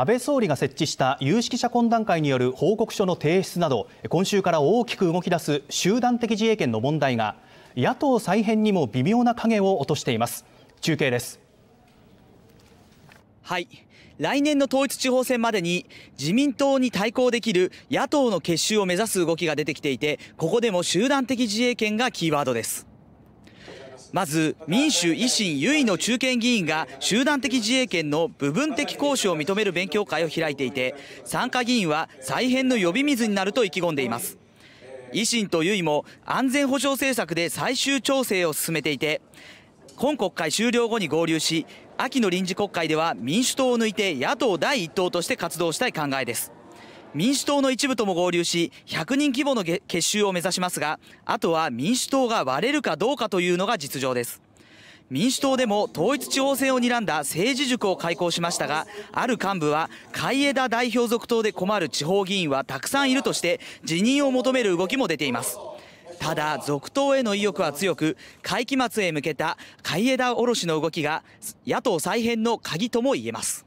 安倍総理が設置した有識者懇談会による報告書の提出など今週から大きく動き出す集団的自衛権の問題が野党再編にも微妙な影を落としています中継ですはい来年の統一地方選までに自民党に対抗できる野党の結集を目指す動きが出てきていてここでも集団的自衛権がキーワードですまず民主維新位の中堅議員が集団的自衛権の部分的行使を認める勉強会を開いていて参加議員は再編の呼び水になると意気込んでいます維新と唯も安全保障政策で最終調整を進めていて今国会終了後に合流し秋の臨時国会では民主党を抜いて野党第1党として活動したい考えです民主党の一部とも合流し100人規模の結集を目指しますがあとは民主党が割れるかどうかというのが実情です民主党でも統一地方選を睨んだ政治塾を開講しましたがある幹部は海江田代表続投で困る地方議員はたくさんいるとして辞任を求める動きも出ていますただ続投への意欲は強く会期末へ向けた海江田卸の動きが野党再編の鍵とも言えます